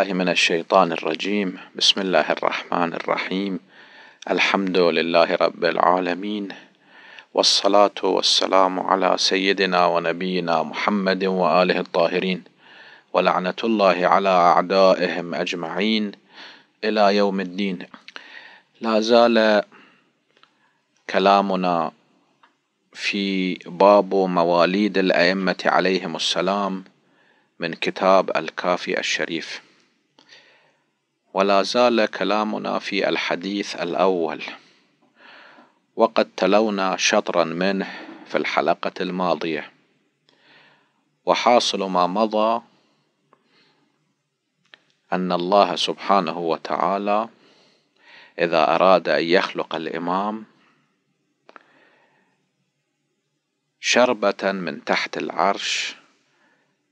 بالله من الشيطان الرجيم بسم الله الرحمن الرحيم الحمد لله رب العالمين والصلاة والسلام على سيدنا ونبينا محمد وآله الطاهرين ولعنة الله على أعدائهم أجمعين إلى يوم الدين لا زال كلامنا في باب مواليد الأئمة عليهم السلام من كتاب الكافي الشريف ولا زال كلامنا في الحديث الأول وقد تلونا شطرا منه في الحلقة الماضية وحاصل ما مضى أن الله سبحانه وتعالى إذا أراد أن يخلق الإمام شربة من تحت العرش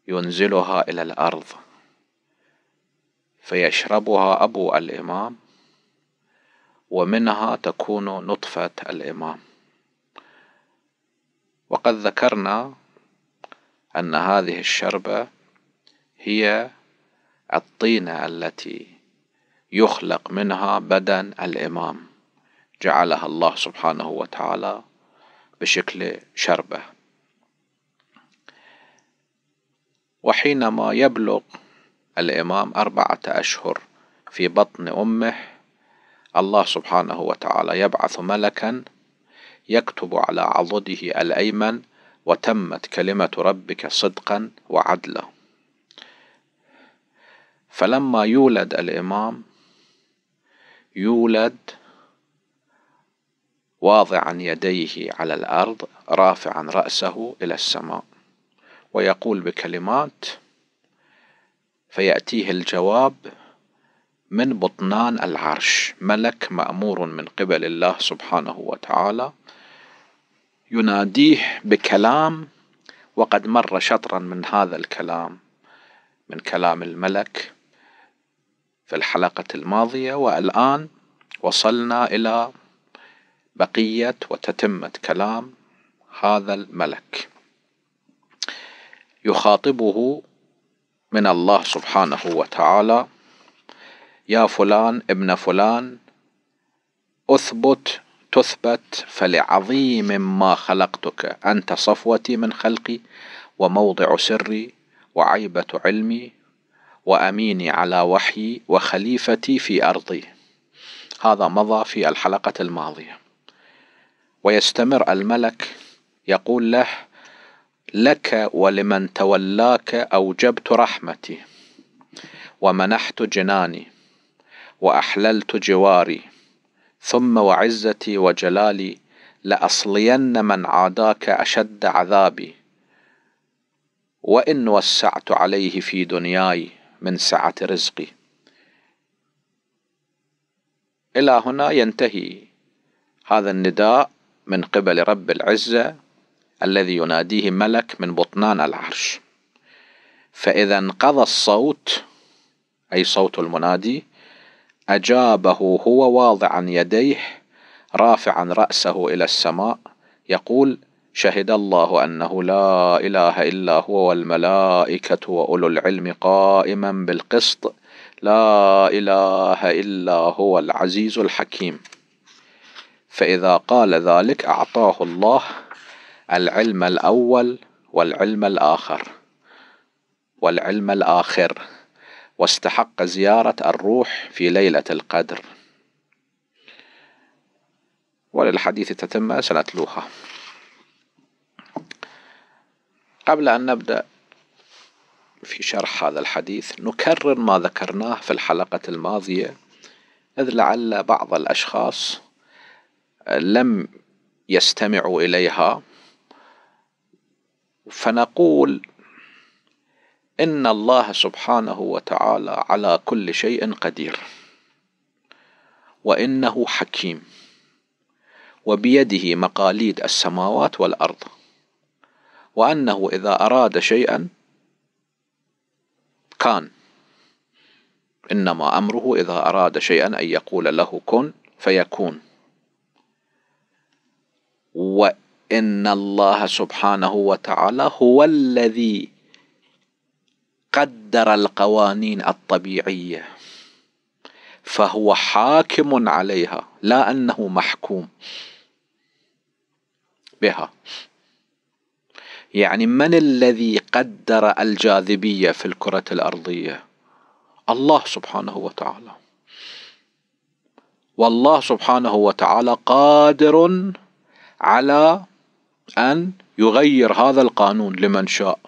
ينزلها إلى الأرض فيشربها أبو الإمام ومنها تكون نطفة الإمام وقد ذكرنا أن هذه الشربة هي الطينة التي يخلق منها بدن الإمام جعلها الله سبحانه وتعالى بشكل شربة وحينما يبلغ الإمام أربعة أشهر في بطن أمه الله سبحانه وتعالى يبعث ملكا يكتب على عضده الأيمن وتمت كلمة ربك صدقا وعدلا فلما يولد الإمام يولد واضعا يديه على الأرض رافعا رأسه إلى السماء ويقول بكلمات فيأتيه الجواب من بطنان العرش ملك مأمور من قبل الله سبحانه وتعالى يناديه بكلام وقد مر شطرا من هذا الكلام من كلام الملك في الحلقة الماضية والآن وصلنا إلى بقية وتتمة كلام هذا الملك يخاطبه من الله سبحانه وتعالى يا فلان ابن فلان اثبت تثبت فلعظيم ما خلقتك انت صفوتي من خلقي وموضع سري وعيبه علمي واميني على وحيي وخليفتي في ارضي هذا مضى في الحلقه الماضيه ويستمر الملك يقول له لك ولمن تولاك أوجبت رحمتي ومنحت جناني وأحللت جواري ثم وعزتي وجلالي لأصلين من عاداك أشد عذابي وإن وسعت عليه في دنياي من سعة رزقي إلى هنا ينتهي هذا النداء من قبل رب العزة الذي يناديه ملك من بطنان العرش فإذا انقضى الصوت أي صوت المنادي أجابه هو واضعا يديه رافعا رأسه إلى السماء يقول شهد الله أنه لا إله إلا هو والملائكة وأولو العلم قائما بالقسط لا إله إلا هو العزيز الحكيم فإذا قال ذلك أعطاه الله العلم الأول والعلم الآخر والعلم الآخر واستحق زيارة الروح في ليلة القدر وللحديث تتمة سنتلوها قبل أن نبدأ في شرح هذا الحديث نكرر ما ذكرناه في الحلقة الماضية إذ لعل بعض الأشخاص لم يستمعوا إليها فنقول ان الله سبحانه وتعالى على كل شيء قدير وانه حكيم وبيده مقاليد السماوات والارض وانه اذا اراد شيئا كان انما امره اذا اراد شيئا ان يقول له كن فيكون ان الله سبحانه وتعالى هو الذي قدر القوانين الطبيعيه فهو حاكم عليها لا انه محكوم بها يعني من الذي قدر الجاذبيه في الكره الارضيه الله سبحانه وتعالى والله سبحانه وتعالى قادر على أن يغير هذا القانون لمن شاء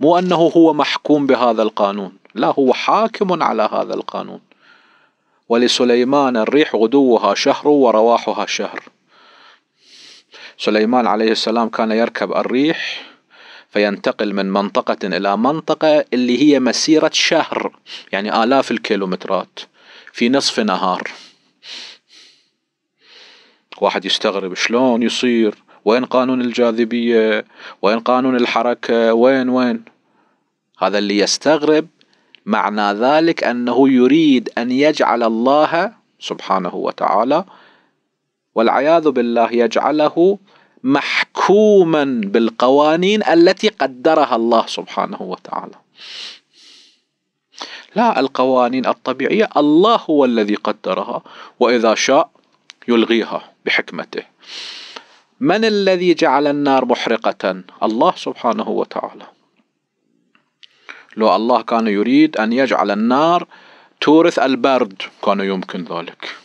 مو أنه هو محكوم بهذا القانون لا هو حاكم على هذا القانون ولسليمان الريح غدوها شهر ورواحها شهر سليمان عليه السلام كان يركب الريح فينتقل من منطقة إلى منطقة اللي هي مسيرة شهر يعني آلاف الكيلومترات في نصف نهار واحد يستغرب شلون يصير وين قانون الجاذبية وين قانون الحركة وين وين هذا اللي يستغرب معنى ذلك أنه يريد أن يجعل الله سبحانه وتعالى والعياذ بالله يجعله محكوما بالقوانين التي قدرها الله سبحانه وتعالى لا القوانين الطبيعية الله هو الذي قدرها وإذا شاء يلغيها بحكمته من الذي جعل النار محرقة الله سبحانه وتعالى لو الله كان يريد أن يجعل النار تورث البرد كان يمكن ذلك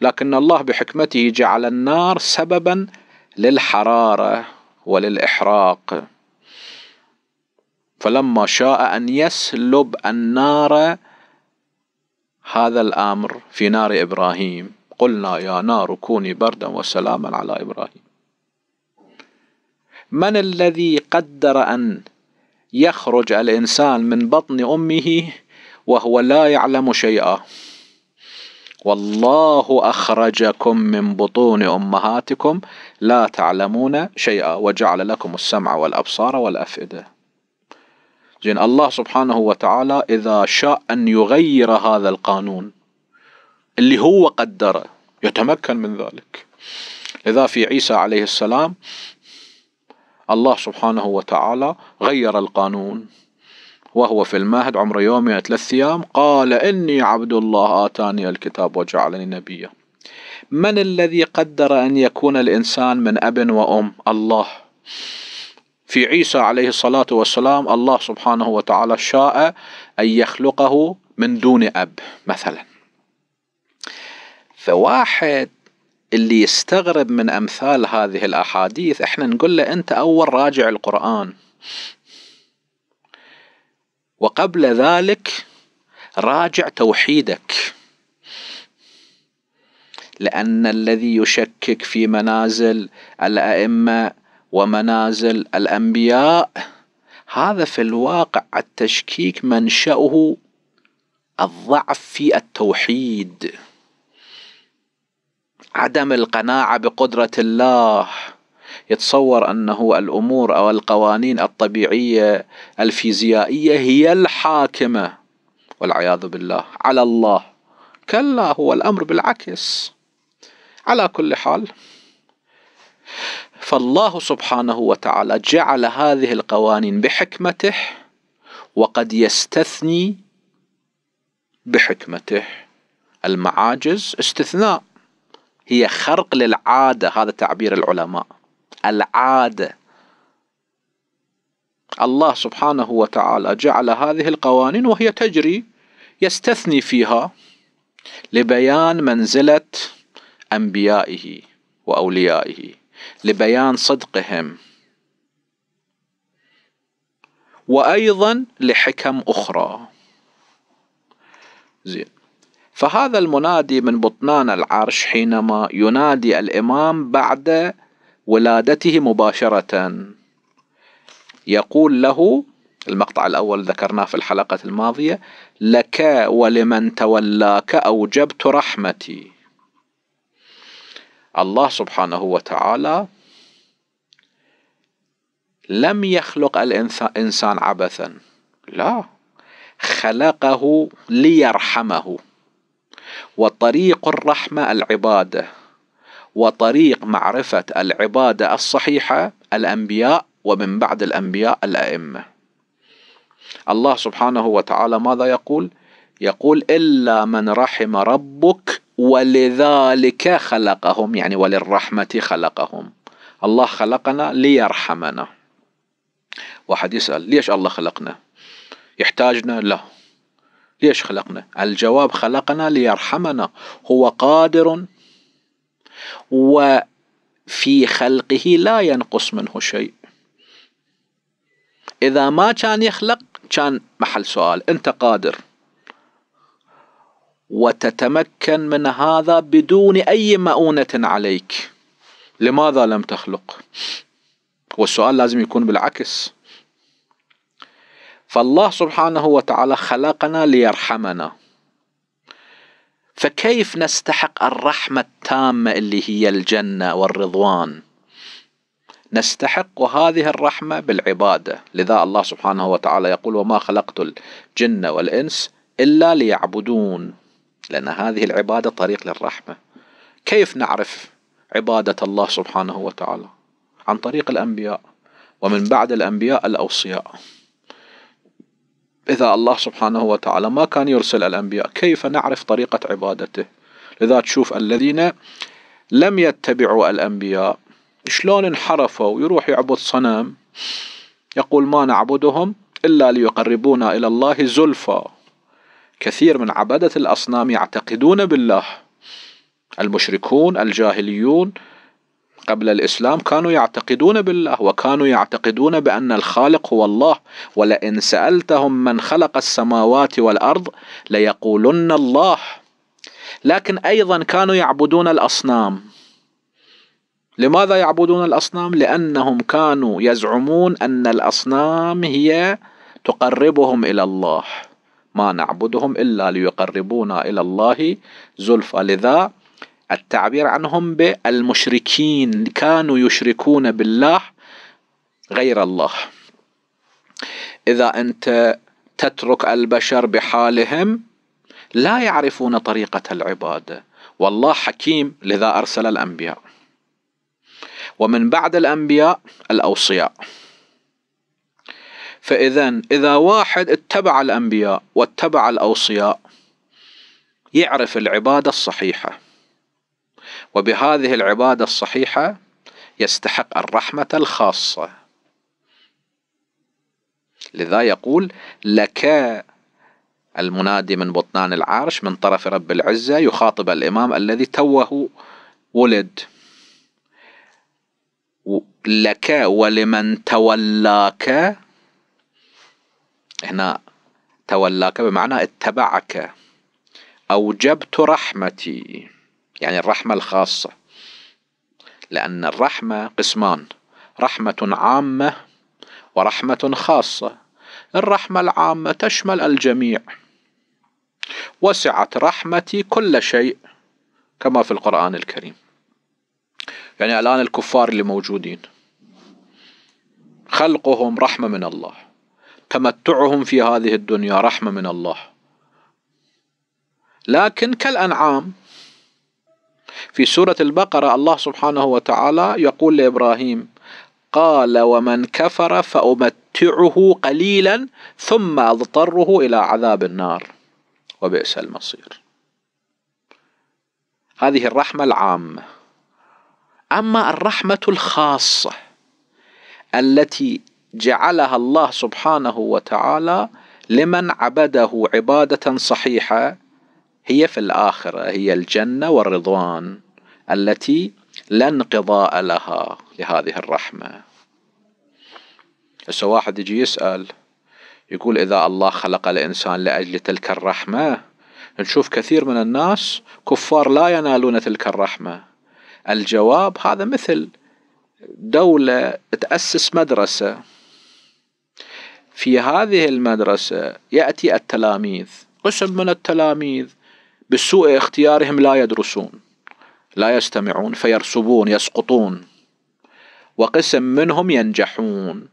لكن الله بحكمته جعل النار سببا للحرارة وللإحراق فلما شاء أن يسلب النار هذا الأمر في نار إبراهيم قلنا يا نار كوني بردا وسلاما على إبراهيم من الذي قدر أن يخرج الإنسان من بطن أمه وهو لا يعلم شيئا والله أخرجكم من بطون أمهاتكم لا تعلمون شيئا وجعل لكم السمع والأبصار والأفئدة زين الله سبحانه وتعالى إذا شاء أن يغير هذا القانون اللي هو قدره يتمكن من ذلك لذا في عيسى عليه السلام الله سبحانه وتعالى غير القانون وهو في المهد عمر يوم ثلاث أيام قال إني عبد الله آتاني الكتاب وجعلني نبيا من الذي قدر أن يكون الإنسان من أب وأم الله في عيسى عليه الصلاة والسلام الله سبحانه وتعالى شاء أن يخلقه من دون أب مثلا فواحد اللي يستغرب من امثال هذه الاحاديث احنا نقول له انت اول راجع القران وقبل ذلك راجع توحيدك لان الذي يشكك في منازل الائمه ومنازل الانبياء هذا في الواقع التشكيك منشاه الضعف في التوحيد عدم القناعه بقدره الله يتصور انه الامور او القوانين الطبيعيه الفيزيائيه هي الحاكمه والعياذ بالله على الله كلا هو الامر بالعكس على كل حال فالله سبحانه وتعالى جعل هذه القوانين بحكمته وقد يستثني بحكمته المعاجز استثناء هي خرق للعادة هذا تعبير العلماء العادة الله سبحانه وتعالى جعل هذه القوانين وهي تجري يستثني فيها لبيان منزلة أنبيائه وأوليائه لبيان صدقهم وأيضا لحكم أخرى زين فهذا المنادي من بطنان العرش حينما ينادي الامام بعد ولادته مباشره يقول له المقطع الاول ذكرناه في الحلقه الماضيه لك ولمن تولاك اوجبت رحمتي الله سبحانه وتعالى لم يخلق الانسان عبثا لا خلقه ليرحمه وطريق الرحمه العباده وطريق معرفه العباده الصحيحه الانبياء ومن بعد الانبياء الائمه الله سبحانه وتعالى ماذا يقول يقول الا من رحم ربك ولذلك خلقهم يعني وللرحمه خلقهم الله خلقنا ليرحمنا واحد يسال ليش الله خلقنا يحتاجنا لا ليش خلقنا الجواب خلقنا ليرحمنا هو قادر وفي خلقه لا ينقص منه شيء إذا ما كان يخلق كان محل سؤال أنت قادر وتتمكن من هذا بدون أي مؤونة عليك لماذا لم تخلق والسؤال لازم يكون بالعكس فالله سبحانه وتعالى خلقنا ليرحمنا فكيف نستحق الرحمة التامة اللي هي الجنة والرضوان نستحق هذه الرحمة بالعبادة لذا الله سبحانه وتعالى يقول وما خلقت الجن والإنس إلا ليعبدون لأن هذه العبادة طريق للرحمة كيف نعرف عبادة الله سبحانه وتعالى عن طريق الأنبياء ومن بعد الأنبياء الأوصياء إذا الله سبحانه وتعالى ما كان يرسل الأنبياء كيف نعرف طريقة عبادته لذا تشوف الذين لم يتبعوا الأنبياء شلون انحرفوا ويروح يعبد صنم يقول ما نعبدهم إلا ليقربونا إلى الله زلفا كثير من عبدة الأصنام يعتقدون بالله المشركون الجاهليون قبل الإسلام كانوا يعتقدون بالله وكانوا يعتقدون بأن الخالق هو الله ولئن سألتهم من خلق السماوات والأرض ليقولن الله لكن أيضا كانوا يعبدون الأصنام لماذا يعبدون الأصنام؟ لأنهم كانوا يزعمون أن الأصنام هي تقربهم إلى الله ما نعبدهم إلا ليقربونا إلى الله زلفى لذا التعبير عنهم بالمشركين كانوا يشركون بالله غير الله إذا أنت تترك البشر بحالهم لا يعرفون طريقة العبادة والله حكيم لذا أرسل الأنبياء ومن بعد الأنبياء الأوصياء فإذا إذا واحد اتبع الأنبياء واتبع الأوصياء يعرف العبادة الصحيحة وبهذه العبادة الصحيحة يستحق الرحمة الخاصة لذا يقول لك المنادي من بطنان العرش من طرف رب العزة يخاطب الإمام الذي توه ولد لك ولمن تولاك هنا تولاك بمعنى اتبعك أوجبت رحمتي يعني الرحمة الخاصة لأن الرحمة قسمان رحمة عامة ورحمة خاصة الرحمة العامة تشمل الجميع وسعت رحمتي كل شيء كما في القرآن الكريم يعني الآن الكفار اللي موجودين خلقهم رحمة من الله تمتعهم في هذه الدنيا رحمة من الله لكن كالأنعام في سورة البقرة الله سبحانه وتعالى يقول لإبراهيم قال ومن كفر فأمتعه قليلا ثم أضطره إلى عذاب النار وبئس المصير هذه الرحمة العامة أما الرحمة الخاصة التي جعلها الله سبحانه وتعالى لمن عبده عبادة صحيحة هي في الآخرة هي الجنة والرضوان التي لا انقضاء لها لهذه الرحمة هسه واحد يجي يسأل يقول إذا الله خلق الإنسان لأجل تلك الرحمة نشوف كثير من الناس كفار لا ينالون تلك الرحمة الجواب هذا مثل دولة تأسس مدرسة في هذه المدرسة يأتي التلاميذ قسم من التلاميذ بسوء اختيارهم لا يدرسون لا يستمعون فيرسبون يسقطون وقسم منهم ينجحون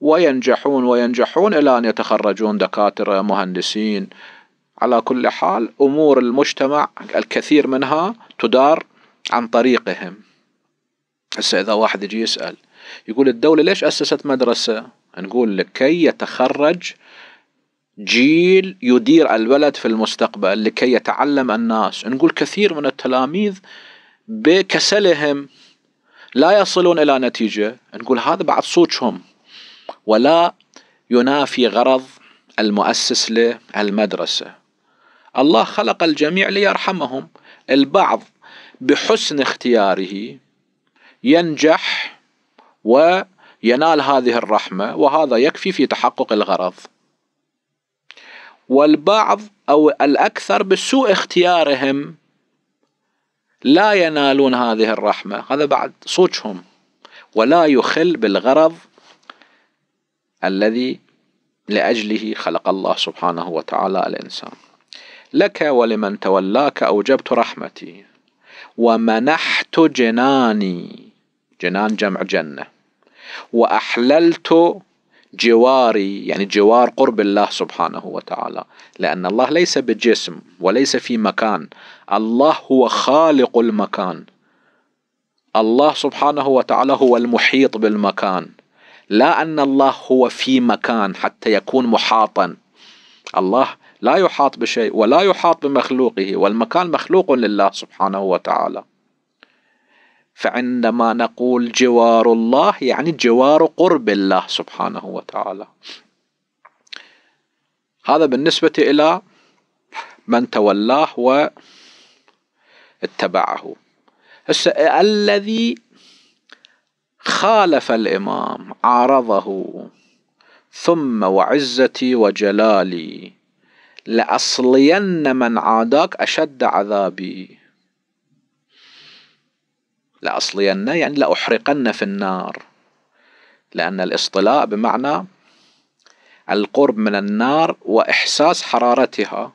وينجحون وينجحون الى ان يتخرجون دكاتره مهندسين على كل حال امور المجتمع الكثير منها تدار عن طريقهم هسه اذا واحد يجي يسال يقول الدوله ليش اسست مدرسه نقول لكي يتخرج جيل يدير البلد في المستقبل لكي يتعلم الناس نقول كثير من التلاميذ بكسلهم لا يصلون إلى نتيجة نقول هذا بعد صوتهم ولا ينافي غرض المؤسس للمدرسة الله خلق الجميع ليرحمهم البعض بحسن اختياره ينجح وينال هذه الرحمة وهذا يكفي في تحقق الغرض والبعض أو الأكثر بسوء اختيارهم لا ينالون هذه الرحمة هذا بعد صوتهم ولا يخل بالغرض الذي لأجله خلق الله سبحانه وتعالى الإنسان لك ولمن تولاك أوجبت رحمتي ومنحت جناني جنان جمع جنة وأحللت جواري يعني جوار قرب الله سبحانه وتعالى لأن الله ليس بجسم وليس في مكان الله هو خالق المكان الله سبحانه وتعالى هو المحيط بالمكان لا أن الله هو في مكان حتى يكون محاطا الله لا يحاط بشيء ولا يحاط بمخلوقه والمكان مخلوق لله سبحانه وتعالى فعندما نقول جوار الله يعني جوار قرب الله سبحانه وتعالى هذا بالنسبة إلى من تولاه واتبعه الذي خالف الإمام عارضه ثم وعزتي وجلالي لأصلين من عاداك أشد عذابي لأصلين يعني لأحرقن في النار لأن الاصطلاء بمعنى القرب من النار وإحساس حرارتها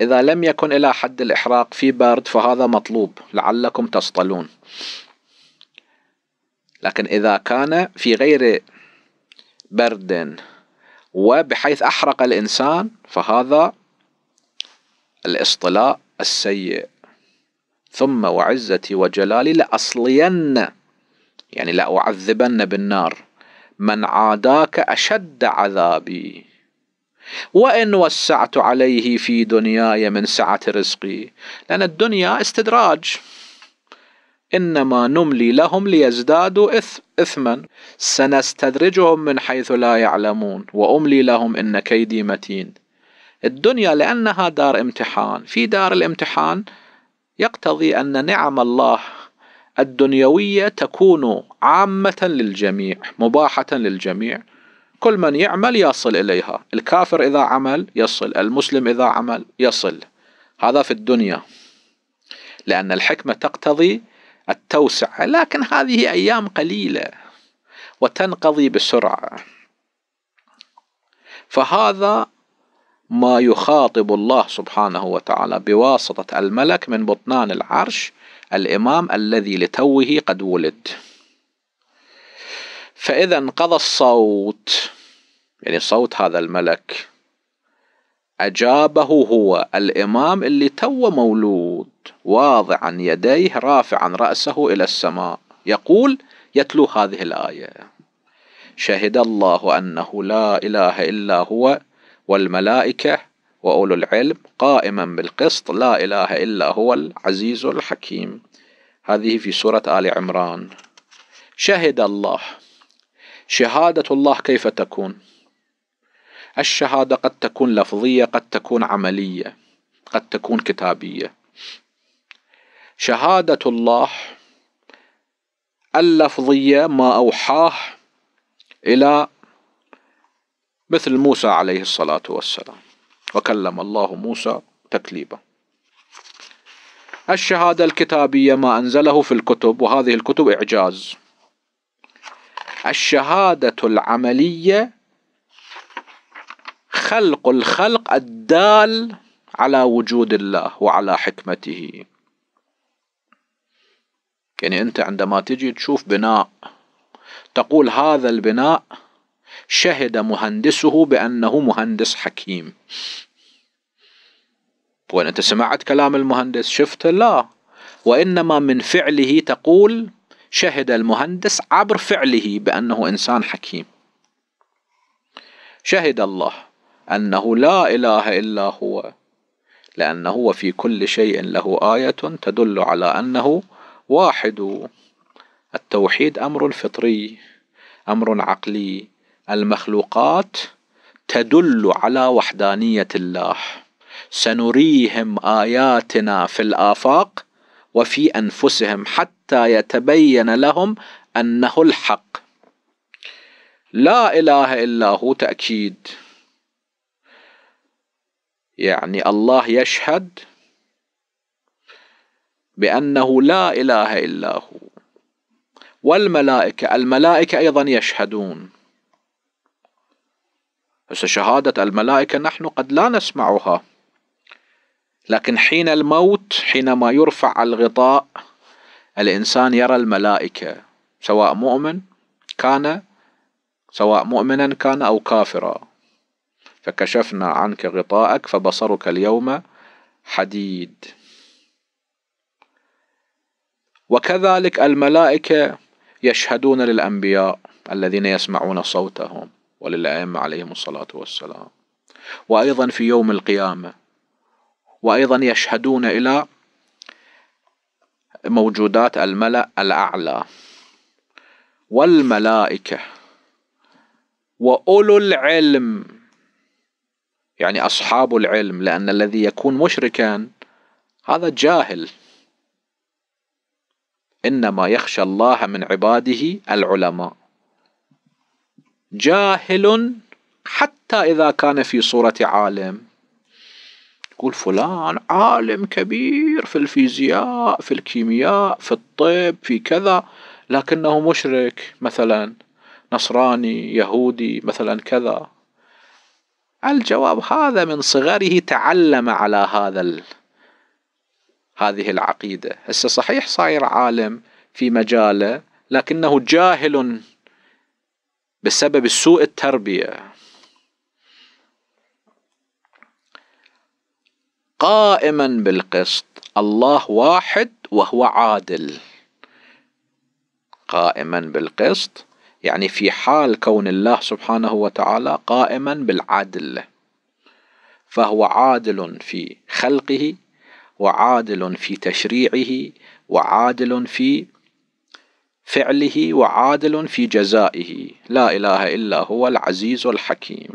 إذا لم يكن إلى حد الإحراق في برد فهذا مطلوب لعلكم تصطلون لكن إذا كان في غير برد وبحيث أحرق الإنسان فهذا الاصطلاء السيء ثم وعزتي وجلالي لأصلين يعني لأعذبن بالنار من عاداك أشد عذابي وإن وسعت عليه في دنياي من سعة رزقي لأن الدنيا استدراج إنما نملي لهم ليزدادوا إثما سنستدرجهم من حيث لا يعلمون وأملي لهم إن كيدي متين الدنيا لأنها دار امتحان في دار الامتحان يقتضي ان نعم الله الدنيويه تكون عامه للجميع مباحه للجميع كل من يعمل يصل اليها الكافر اذا عمل يصل المسلم اذا عمل يصل هذا في الدنيا لان الحكمه تقتضي التوسعه لكن هذه ايام قليله وتنقضي بسرعه فهذا ما يخاطب الله سبحانه وتعالى بواسطة الملك من بطنان العرش الإمام الذي لتوه قد ولد فإذا انقضى الصوت يعني صوت هذا الملك أجابه هو الإمام اللي تو مولود واضعا يديه رافعا رأسه إلى السماء يقول يتلو هذه الآية شهد الله أنه لا إله إلا هو والملائكة وأولو العلم قائما بالقسط لا إله إلا هو العزيز الحكيم هذه في سورة آل عمران شهد الله شهادة الله كيف تكون؟ الشهادة قد تكون لفظية قد تكون عملية قد تكون كتابية شهادة الله اللفظية ما أوحاه إلى مثل موسى عليه الصلاة والسلام وكلم الله موسى تكليبا الشهادة الكتابية ما أنزله في الكتب وهذه الكتب إعجاز الشهادة العملية خلق الخلق الدال على وجود الله وعلى حكمته يعني أنت عندما تجي تشوف بناء تقول هذا البناء شهد مهندسه بأنه مهندس حكيم وإن أنت سمعت كلام المهندس شفته لا وإنما من فعله تقول شهد المهندس عبر فعله بأنه إنسان حكيم شهد الله أنه لا إله إلا هو لأنه في كل شيء له آية تدل على أنه واحد التوحيد أمر فطري أمر عقلي المخلوقات تدل على وحدانيه الله سنريهم اياتنا في الافاق وفي انفسهم حتى يتبين لهم انه الحق لا اله الا هو تاكيد يعني الله يشهد بانه لا اله الا هو والملائكه الملائكه ايضا يشهدون بس شهادة الملائكة نحن قد لا نسمعها لكن حين الموت حينما يرفع الغطاء الإنسان يرى الملائكة سواء مؤمن كان سواء مؤمنا كان أو كافرا فكشفنا عنك غطاءك فبصرك اليوم حديد وكذلك الملائكة يشهدون للأنبياء الذين يسمعون صوتهم وللأئمة عليهم الصلاة والسلام وأيضا في يوم القيامة وأيضا يشهدون إلى موجودات الملأ الأعلى والملائكة وأولو العلم يعني أصحاب العلم لأن الذي يكون مشركا هذا جاهل إنما يخشى الله من عباده العلماء جاهل حتى إذا كان في صورة عالم يقول فلان عالم كبير في الفيزياء في الكيمياء في الطب في كذا لكنه مشرك مثلا نصراني يهودي مثلا كذا الجواب هذا من صغره تعلم على هذا ال... هذه العقيدة هسه صحيح صاير عالم في مجاله لكنه جاهل بسبب سوء التربيه قائما بالقسط الله واحد وهو عادل قائما بالقسط يعني في حال كون الله سبحانه وتعالى قائما بالعدل فهو عادل في خلقه وعادل في تشريعه وعادل في فعله وعادل في جزائه لا إله إلا هو العزيز الحكيم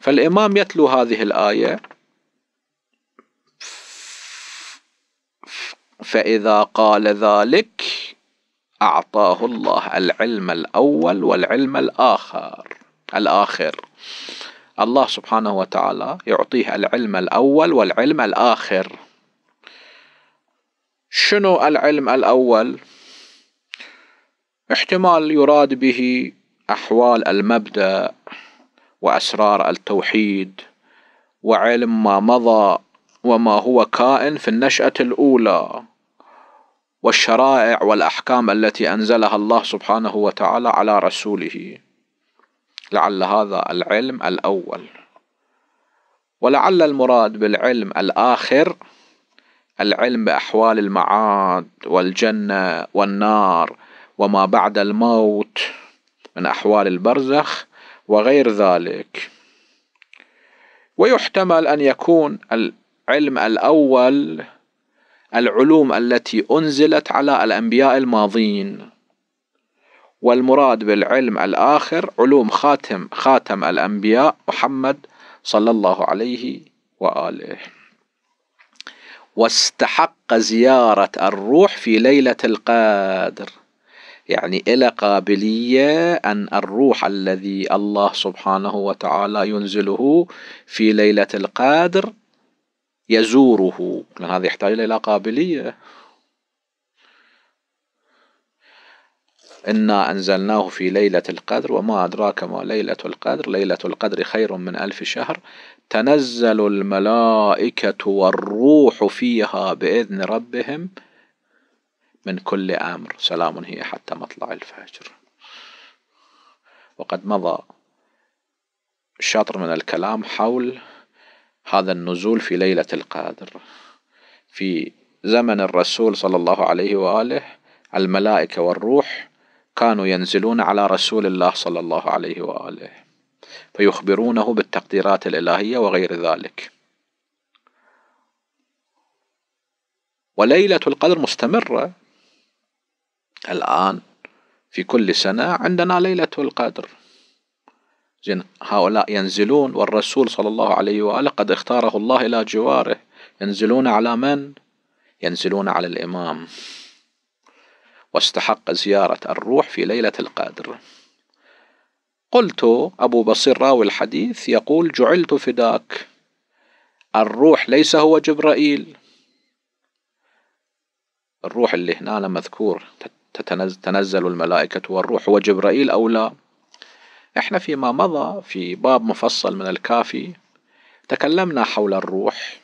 فالإمام يتلو هذه الآية فإذا قال ذلك أعطاه الله العلم الأول والعلم الآخر الآخر الله سبحانه وتعالى يعطيه العلم الأول والعلم الآخر شنو العلم الأول؟ احتمال يراد به أحوال المبدأ وأسرار التوحيد وعلم ما مضى وما هو كائن في النشأة الأولى والشرائع والأحكام التي أنزلها الله سبحانه وتعالى على رسوله لعل هذا العلم الأول ولعل المراد بالعلم الآخر العلم بأحوال المعاد والجنة والنار وما بعد الموت من أحوال البرزخ وغير ذلك ويحتمل أن يكون العلم الأول العلوم التي أنزلت على الأنبياء الماضين والمراد بالعلم الآخر علوم خاتم خاتم الأنبياء محمد صلى الله عليه وآله واستحق زيارة الروح في ليلة القادر يعني إلى قابلية أن الروح الذي الله سبحانه وتعالى ينزله في ليلة القادر يزوره هذا يحتاج إلى قابلية إنا أنزلناه في ليلة القدر وما أدراك ما ليلة القدر ليلة القدر خير من ألف شهر تنزل الملائكة والروح فيها بإذن ربهم من كل أمر سلام هي حتى مطلع الفجر وقد مضى شطر من الكلام حول هذا النزول في ليلة القدر في زمن الرسول صلى الله عليه وآله الملائكة والروح كانوا ينزلون على رسول الله صلى الله عليه واله فيخبرونه بالتقديرات الالهيه وغير ذلك وليله القدر مستمره الان في كل سنه عندنا ليله القدر زين هؤلاء ينزلون والرسول صلى الله عليه واله قد اختاره الله الى جواره ينزلون على من ينزلون على الامام واستحق زيارة الروح في ليلة القدر قلت أبو بصير راوي الحديث يقول جعلت فداك الروح ليس هو جبرائيل الروح اللي هنا مذكور تنزل الملائكة والروح هو جبرائيل أو لا احنا فيما مضى في باب مفصل من الكافي تكلمنا حول الروح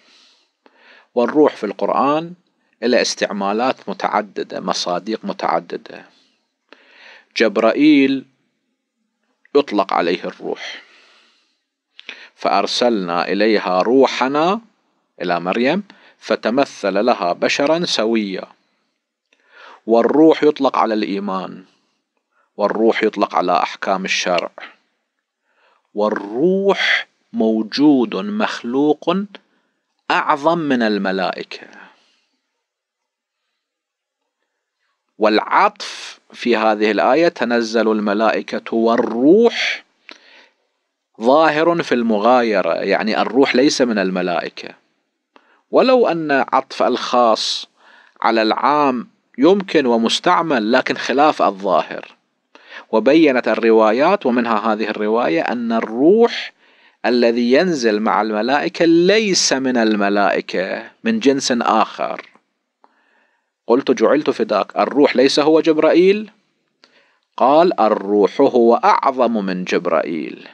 والروح في القرآن إلى استعمالات متعددة مصادق متعددة جبرائيل يطلق عليه الروح فأرسلنا إليها روحنا إلى مريم فتمثل لها بشرا سويا والروح يطلق على الإيمان والروح يطلق على أحكام الشرع والروح موجود مخلوق أعظم من الملائكة والعطف في هذه الآية تنزل الملائكة والروح ظاهر في المغايرة يعني الروح ليس من الملائكة ولو أن عطف الخاص على العام يمكن ومستعمل لكن خلاف الظاهر وبينت الروايات ومنها هذه الرواية أن الروح الذي ينزل مع الملائكة ليس من الملائكة من جنس آخر قلت جعلت فداك الروح ليس هو جبرائيل قال الروح هو أعظم من جبرائيل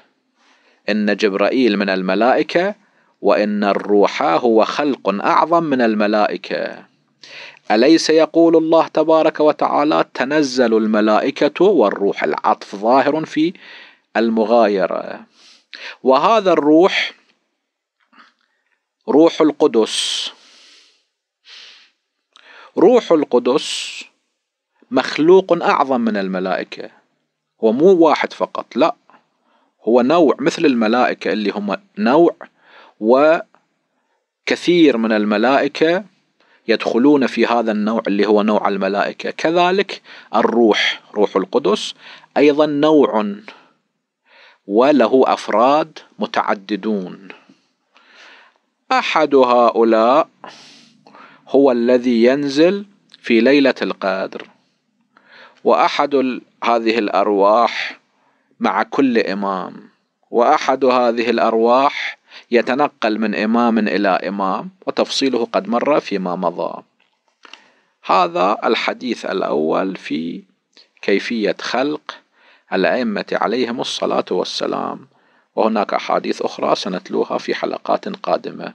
إن جبرائيل من الملائكة وإن الروح هو خلق أعظم من الملائكة أليس يقول الله تبارك وتعالى تنزل الملائكة والروح العطف ظاهر في المغايرة وهذا الروح روح القدس روح القدس مخلوق أعظم من الملائكة هو مو واحد فقط لا هو نوع مثل الملائكة اللي هم نوع وكثير من الملائكة يدخلون في هذا النوع اللي هو نوع الملائكة كذلك الروح روح القدس أيضا نوع وله أفراد متعددون أحد هؤلاء هو الذي ينزل في ليلة القدر وأحد هذه الأرواح مع كل إمام وأحد هذه الأرواح يتنقل من إمام إلى إمام وتفصيله قد مر فيما مضى هذا الحديث الأول في كيفية خلق الأئمة عليهم الصلاة والسلام وهناك أحاديث أخرى سنتلوها في حلقات قادمة